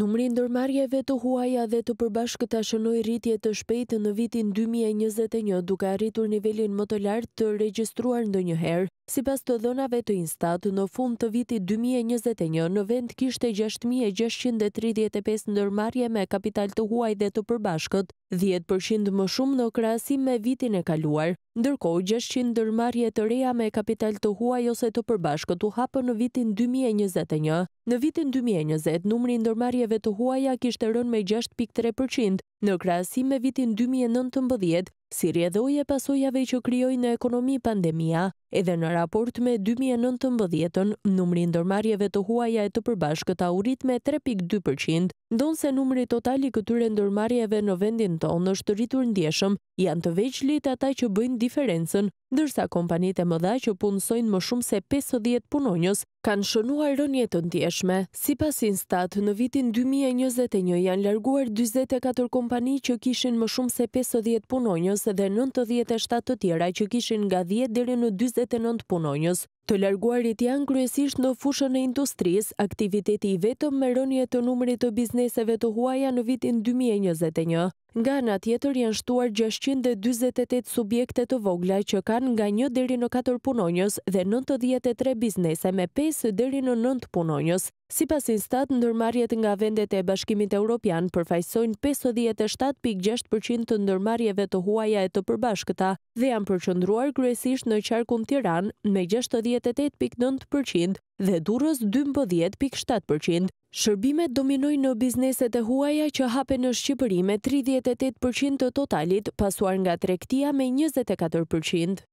Numri ndërmarjeve të huaja dhe të përbashkë të rritje të shpejtë në vitin 2021 duka rritur nivelin më të lartë të registruar ndë njëherë. Si pas të dhënave të instat, në fund të viti 2021, në vend kishte 6635 ndërmarje me kapital të huaj dhe të përbashkët, 10% më shumë në krasim me vitin e kaluar, ndërko 600 ndërmarje të reja me kapital të huaj ose të përbashkët u hapë në vitin 2021. Në vitin 2020, numri ndërmarjeve të huaja kishte rënë me 6.3%, në krasim me vitin 2019, si rjedhoj e pasojave që kryoj në ekonomi pandemia, edhe në raport me 2019-ën, numri ndërmarjeve të huaja e të përbashkët a urit me 3.2%, ndonë se numri totali këtyre ndërmarjeve në vendin tonë është rritur ndjeshëm, janë të veçlit ata që bëjnë diferencen, dërsa kompanit e mëdha që punësojnë më shumë se 50 punonjës, kanë shënuar rënjet të ndjeshme. Si pasin instat, në vitin 2021 janë larguar 24 kompani që kishin më shumë se 50 punonjës, dhe 97 të tjera që kishin nga 10 dhe në 29 punonjës. Të larguarit janë kryesisht në fushën e industris, aktiviteti i vetëm me rënje të numërit të bizneseve të huaja në vitin 2021. Nga nga tjetër janë shtuar 628 subjekte të vogla që kanë nga 1 deri në 4 punonjës dhe 93 biznese me 5 deri në 9 punonjës. Si pasin instat, ndërmarjet nga vendet e bashkimit e Europian përfajsojnë 57.6% të ndërmarjeve të huaja e të përbashkëta dhe janë përqëndruar kryesisht në qarkun tiran me 60 88.9% dhe durës 12.7%. Shërbimet dominoj në bizneset e huaja që hape në Shqipëri me 38% të totalit, pasuar nga trektia me 24%.